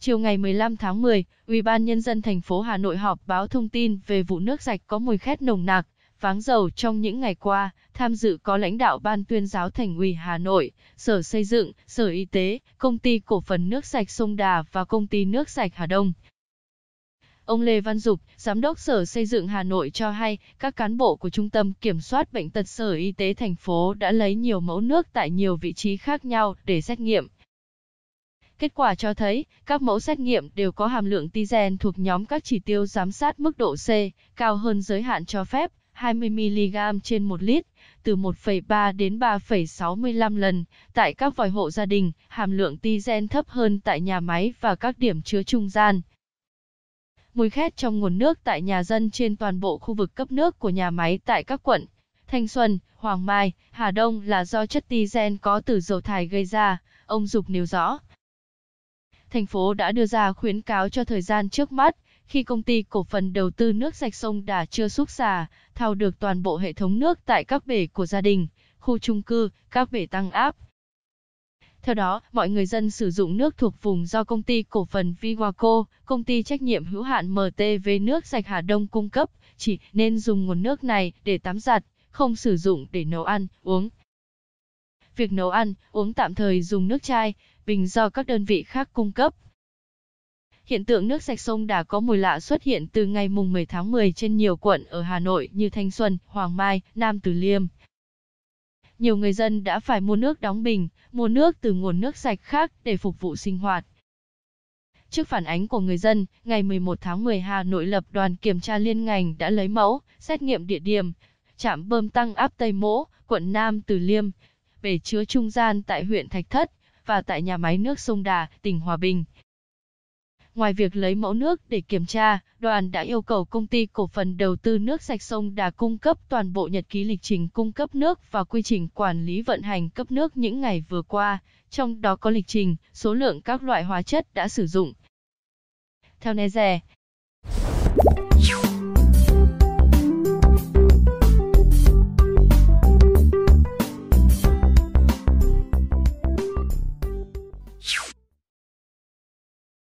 Chiều ngày 15 tháng 10, Ủy ban nhân dân thành phố Hà Nội họp báo thông tin về vụ nước sạch có mùi khét nồng nặc, váng dầu trong những ngày qua, tham dự có lãnh đạo Ban tuyên giáo Thành ủy Hà Nội, Sở Xây dựng, Sở Y tế, Công ty Cổ phần Nước sạch Sông Đà và Công ty Nước sạch Hà Đông. Ông Lê Văn Dục, Giám đốc Sở Xây dựng Hà Nội cho hay, các cán bộ của Trung tâm Kiểm soát Bệnh tật Sở Y tế thành phố đã lấy nhiều mẫu nước tại nhiều vị trí khác nhau để xét nghiệm. Kết quả cho thấy, các mẫu xét nghiệm đều có hàm lượng tizen thuộc nhóm các chỉ tiêu giám sát mức độ C, cao hơn giới hạn cho phép, 20mg trên 1 lít, từ 1,3 đến 3,65 lần. Tại các vòi hộ gia đình, hàm lượng tizen thấp hơn tại nhà máy và các điểm chứa trung gian. Mùi khét trong nguồn nước tại nhà dân trên toàn bộ khu vực cấp nước của nhà máy tại các quận Thanh Xuân, Hoàng Mai, Hà Đông là do chất tizen có từ dầu thải gây ra, ông Dục nêu rõ thành phố đã đưa ra khuyến cáo cho thời gian trước mắt, khi công ty cổ phần đầu tư nước sạch sông đã chưa xúc xả, thao được toàn bộ hệ thống nước tại các bể của gia đình, khu chung cư, các bể tăng áp. Theo đó, mọi người dân sử dụng nước thuộc vùng do công ty cổ phần Viwaco, công ty trách nhiệm hữu hạn MTV nước sạch Hà Đông cung cấp, chỉ nên dùng nguồn nước này để tắm giặt, không sử dụng để nấu ăn, uống việc nấu ăn, uống tạm thời dùng nước chai, bình do các đơn vị khác cung cấp. Hiện tượng nước sạch sông Đà có mùi lạ xuất hiện từ ngày mùng 10 tháng 10 trên nhiều quận ở Hà Nội như Thanh Xuân, Hoàng Mai, Nam Từ Liêm. Nhiều người dân đã phải mua nước đóng bình, mua nước từ nguồn nước sạch khác để phục vụ sinh hoạt. Trước phản ánh của người dân, ngày 11 tháng 10 Hà Nội lập đoàn kiểm tra liên ngành đã lấy mẫu, xét nghiệm địa điểm, trạm bơm tăng áp Tây Mỗ, quận Nam Từ Liêm, bể chứa trung gian tại huyện Thạch Thất và tại nhà máy nước sông Đà, tỉnh Hòa Bình. Ngoài việc lấy mẫu nước để kiểm tra, đoàn đã yêu cầu công ty cổ phần đầu tư nước sạch sông Đà cung cấp toàn bộ nhật ký lịch trình cung cấp nước và quy trình quản lý vận hành cấp nước những ngày vừa qua, trong đó có lịch trình, số lượng các loại hóa chất đã sử dụng. Theo Neze.